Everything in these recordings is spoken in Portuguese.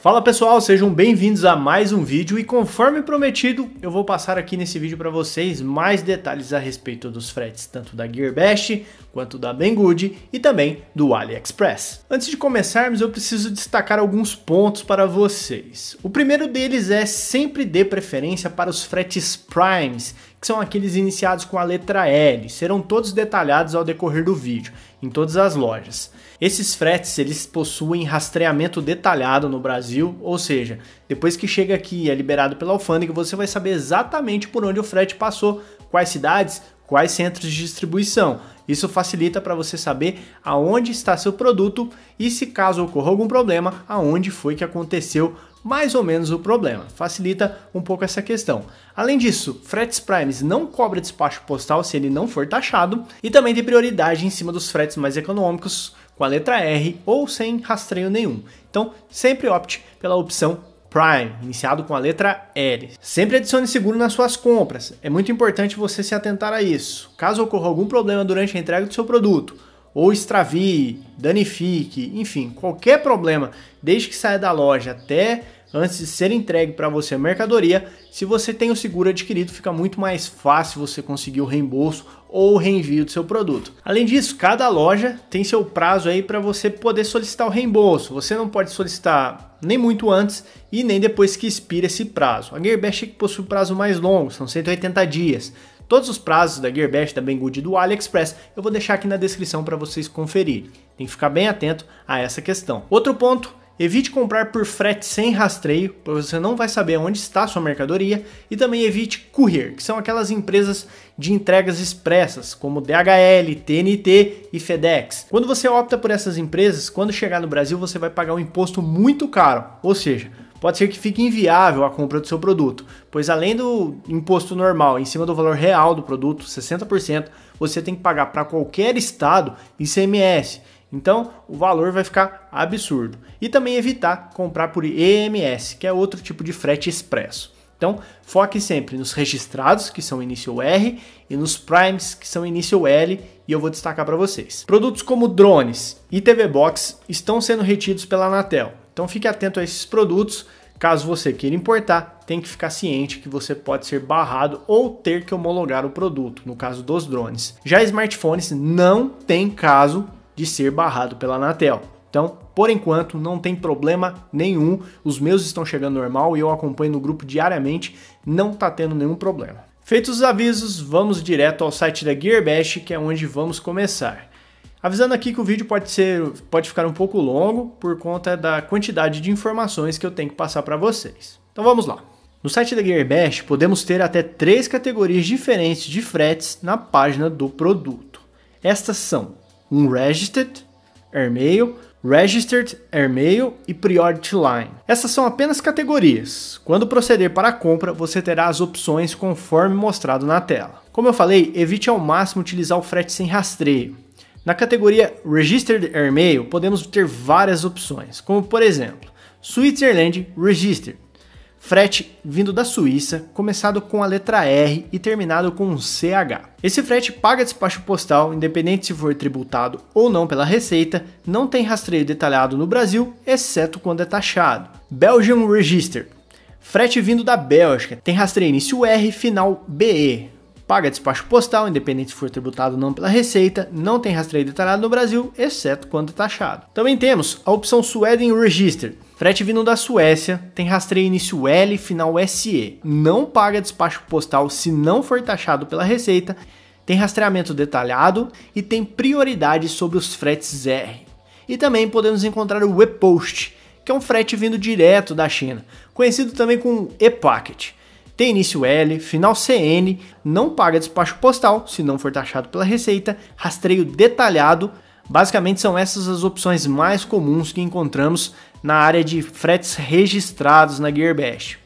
Fala pessoal, sejam bem-vindos a mais um vídeo e conforme prometido, eu vou passar aqui nesse vídeo para vocês mais detalhes a respeito dos fretes tanto da Gearbest quanto da Banggood e também do AliExpress. Antes de começarmos, eu preciso destacar alguns pontos para vocês. O primeiro deles é sempre dê preferência para os fretes primes, que são aqueles iniciados com a letra L, serão todos detalhados ao decorrer do vídeo, em todas as lojas. Esses fretes eles possuem rastreamento detalhado no Brasil, ou seja, depois que chega aqui e é liberado pela alfândega, você vai saber exatamente por onde o frete passou, quais cidades, quais centros de distribuição. Isso facilita para você saber aonde está seu produto e se caso ocorra algum problema, aonde foi que aconteceu mais ou menos o problema. Facilita um pouco essa questão. Além disso, fretes primes não cobra despacho postal se ele não for taxado e também tem prioridade em cima dos fretes mais econômicos com a letra R ou sem rastreio nenhum. Então, sempre opte pela opção Prime, iniciado com a letra L. Sempre adicione seguro nas suas compras. É muito importante você se atentar a isso. Caso ocorra algum problema durante a entrega do seu produto, ou extravie, danifique, enfim, qualquer problema, desde que saia da loja até antes de ser entregue para você a mercadoria, se você tem o seguro adquirido, fica muito mais fácil você conseguir o reembolso ou o reenvio do seu produto. Além disso, cada loja tem seu prazo aí para você poder solicitar o reembolso. Você não pode solicitar nem muito antes e nem depois que expira esse prazo. A Gearbest é que possui um prazo mais longo, são 180 dias. Todos os prazos da Gearbest, da Banggood e do AliExpress eu vou deixar aqui na descrição para vocês conferirem. Tem que ficar bem atento a essa questão. Outro ponto Evite comprar por frete sem rastreio, pois você não vai saber onde está sua mercadoria, e também evite courier, que são aquelas empresas de entregas expressas, como DHL, TNT e FedEx. Quando você opta por essas empresas, quando chegar no Brasil você vai pagar um imposto muito caro, ou seja, pode ser que fique inviável a compra do seu produto, pois além do imposto normal em cima do valor real do produto, 60%, você tem que pagar para qualquer estado ICMS. Então, o valor vai ficar absurdo. E também evitar comprar por EMS, que é outro tipo de frete expresso. Então, foque sempre nos registrados, que são início R, e nos primes, que são início L, e eu vou destacar para vocês. Produtos como drones e TV Box estão sendo retidos pela Anatel. Então, fique atento a esses produtos Caso você queira importar, tem que ficar ciente que você pode ser barrado ou ter que homologar o produto, no caso dos drones. Já smartphones não tem caso de ser barrado pela Anatel. Então, por enquanto, não tem problema nenhum. Os meus estão chegando normal e eu acompanho no grupo diariamente, não tá tendo nenhum problema. Feitos os avisos, vamos direto ao site da Gearbash, que é onde vamos começar. Avisando aqui que o vídeo pode ser, pode ficar um pouco longo por conta da quantidade de informações que eu tenho que passar para vocês. Então vamos lá. No site da GearBest podemos ter até três categorias diferentes de fretes na página do produto. Estas são um Registered, Airmail, Registered, Airmail e Priority Line. Essas são apenas categorias. Quando proceder para a compra, você terá as opções conforme mostrado na tela. Como eu falei, evite ao máximo utilizar o frete sem rastreio. Na categoria Registered Airmail, podemos ter várias opções, como por exemplo, Switzerland Registered, frete vindo da Suíça, começado com a letra R e terminado com um CH. Esse frete paga despacho postal, independente se for tributado ou não pela Receita, não tem rastreio detalhado no Brasil, exceto quando é taxado. Belgium Register. Frete vindo da Bélgica, tem rastreio início R, final BE paga despacho postal, independente se for tributado ou não pela Receita, não tem rastreio detalhado no Brasil, exceto quando taxado. Também temos a opção Sweden Register. Frete vindo da Suécia, tem rastreio início L, final SE. Não paga despacho postal se não for taxado pela Receita, tem rastreamento detalhado e tem prioridade sobre os fretes R. E também podemos encontrar o e-post, que é um frete vindo direto da China, conhecido também como e-packet tem início L, final CN, não paga despacho postal, se não for taxado pela Receita, rastreio detalhado. Basicamente são essas as opções mais comuns que encontramos na área de fretes registrados na Gearbest.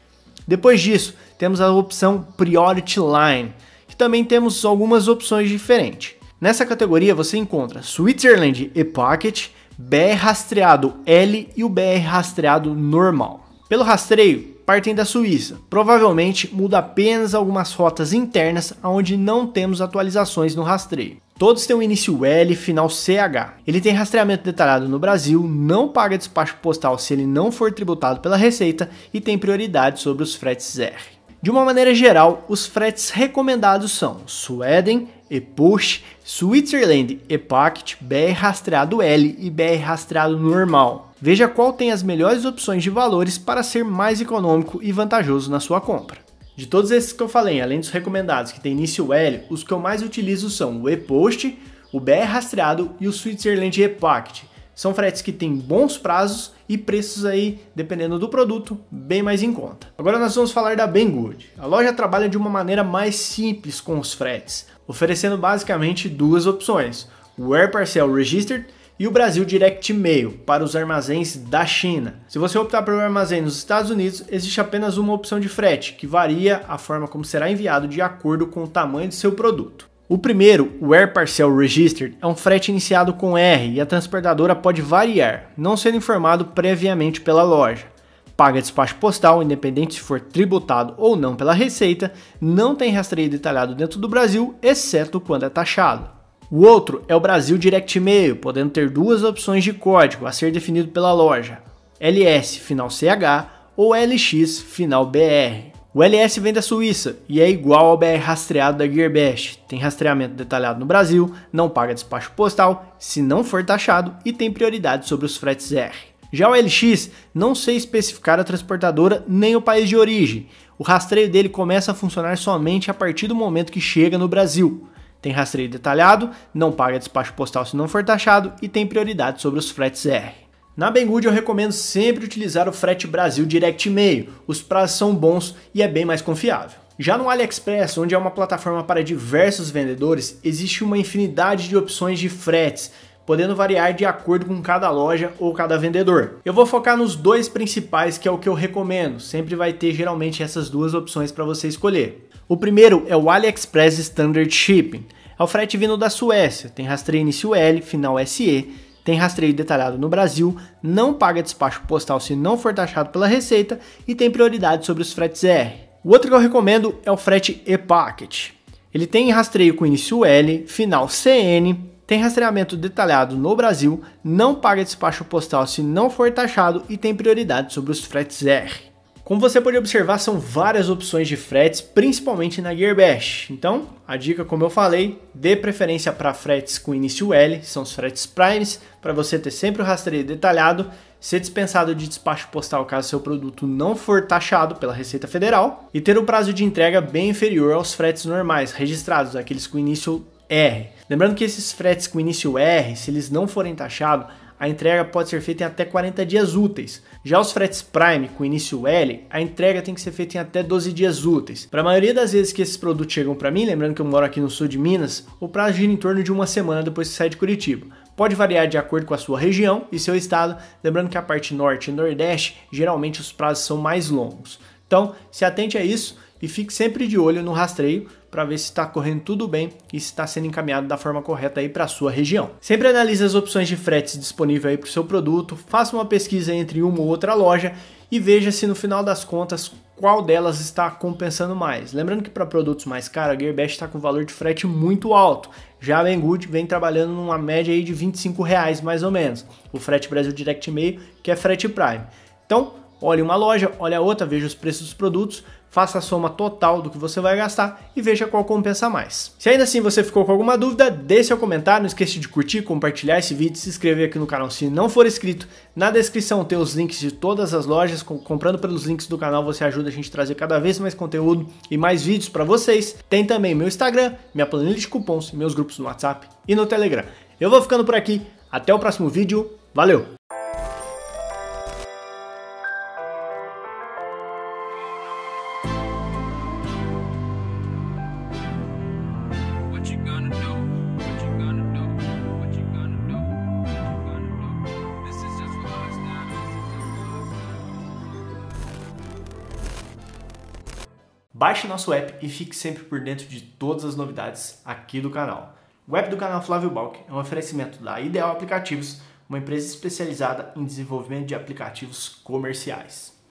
Depois disso, temos a opção Priority Line, que também temos algumas opções diferentes. Nessa categoria você encontra Switzerland e Pocket, BR rastreado L e o BR rastreado normal. Pelo rastreio, partem da Suíça. Provavelmente muda apenas algumas rotas internas onde não temos atualizações no rastreio. Todos têm um início L e final CH. Ele tem rastreamento detalhado no Brasil, não paga despacho postal se ele não for tributado pela Receita e tem prioridade sobre os fretes R. De uma maneira geral, os fretes recomendados são Sweden, E-Push, Switzerland, EPACT, BR rastreado L e BR rastreado normal. Veja qual tem as melhores opções de valores para ser mais econômico e vantajoso na sua compra. De todos esses que eu falei, além dos recomendados que tem início L, os que eu mais utilizo são o ePost, o BR Rastreado e o Switzerland Repact. São fretes que têm bons prazos e preços aí, dependendo do produto, bem mais em conta. Agora nós vamos falar da Banggood. A loja trabalha de uma maneira mais simples com os fretes, oferecendo basicamente duas opções: o Air Parcel Registered e o Brasil Direct Mail para os armazéns da China. Se você optar por armazém nos Estados Unidos, existe apenas uma opção de frete, que varia a forma como será enviado de acordo com o tamanho de seu produto. O primeiro, o Air Parcel Registered, é um frete iniciado com R e a transportadora pode variar, não sendo informado previamente pela loja. Paga despacho postal, independente se for tributado ou não pela Receita, não tem rastreio detalhado dentro do Brasil, exceto quando é taxado. O outro é o Brasil Direct Mail, podendo ter duas opções de código a ser definido pela loja: LS final CH ou LX final BR. O LS vem da Suíça e é igual ao BR rastreado da Gearbest. Tem rastreamento detalhado no Brasil, não paga despacho postal, se não for taxado e tem prioridade sobre os fretes R. Já o LX, não sei especificar a transportadora nem o país de origem. O rastreio dele começa a funcionar somente a partir do momento que chega no Brasil. Tem rastreio detalhado, não paga despacho postal se não for taxado e tem prioridade sobre os fretes R. Na Bengud eu recomendo sempre utilizar o frete Brasil Direct Mail. Os prazos são bons e é bem mais confiável. Já no AliExpress, onde é uma plataforma para diversos vendedores, existe uma infinidade de opções de fretes, podendo variar de acordo com cada loja ou cada vendedor. Eu vou focar nos dois principais, que é o que eu recomendo. Sempre vai ter geralmente essas duas opções para você escolher. O primeiro é o AliExpress Standard Shipping. É o frete vindo da Suécia, tem rastreio início L, final SE, tem rastreio detalhado no Brasil, não paga despacho postal se não for taxado pela Receita e tem prioridade sobre os fretes R. O outro que eu recomendo é o frete e-packet. Ele tem rastreio com início L, final CN, tem rastreamento detalhado no Brasil, não paga despacho postal se não for taxado e tem prioridade sobre os fretes R. Como você pode observar, são várias opções de fretes, principalmente na Gearbash. Então, a dica, como eu falei, dê preferência para fretes com início L, são os fretes primes, para você ter sempre o rastreio detalhado, ser dispensado de despacho postal caso seu produto não for taxado pela Receita Federal e ter o um prazo de entrega bem inferior aos fretes normais registrados, aqueles com início R. Lembrando que esses fretes com início R, se eles não forem taxados, a entrega pode ser feita em até 40 dias úteis. Já os fretes Prime com início L, a entrega tem que ser feita em até 12 dias úteis. Para a maioria das vezes que esses produtos chegam para mim, lembrando que eu moro aqui no sul de Minas, o prazo gira em torno de uma semana depois que sai de Curitiba. Pode variar de acordo com a sua região e seu estado, lembrando que a parte norte e nordeste geralmente os prazos são mais longos. Então, se atente a isso e fique sempre de olho no rastreio para ver se está correndo tudo bem e se está sendo encaminhado da forma correta aí para a sua região. Sempre analise as opções de fretes disponíveis aí para o seu produto, faça uma pesquisa entre uma ou outra loja e veja se no final das contas qual delas está compensando mais. Lembrando que para produtos mais caros, a Gearbest está com valor de frete muito alto. Já a Banggood vem trabalhando numa média aí de 25 reais mais ou menos. O frete Brasil Direct Mail, que é frete Prime. Então, Olhe uma loja, olhe a outra, veja os preços dos produtos, faça a soma total do que você vai gastar e veja qual compensa mais. Se ainda assim você ficou com alguma dúvida, deixe seu comentário, não esqueça de curtir, compartilhar esse vídeo, se inscrever aqui no canal se não for inscrito. Na descrição tem os links de todas as lojas, comprando pelos links do canal você ajuda a gente a trazer cada vez mais conteúdo e mais vídeos para vocês. Tem também meu Instagram, minha planilha de cupons, meus grupos no WhatsApp e no Telegram. Eu vou ficando por aqui, até o próximo vídeo, valeu! Baixe nosso app e fique sempre por dentro de todas as novidades aqui do canal. O app do canal Flávio Balk é um oferecimento da Ideal Aplicativos, uma empresa especializada em desenvolvimento de aplicativos comerciais.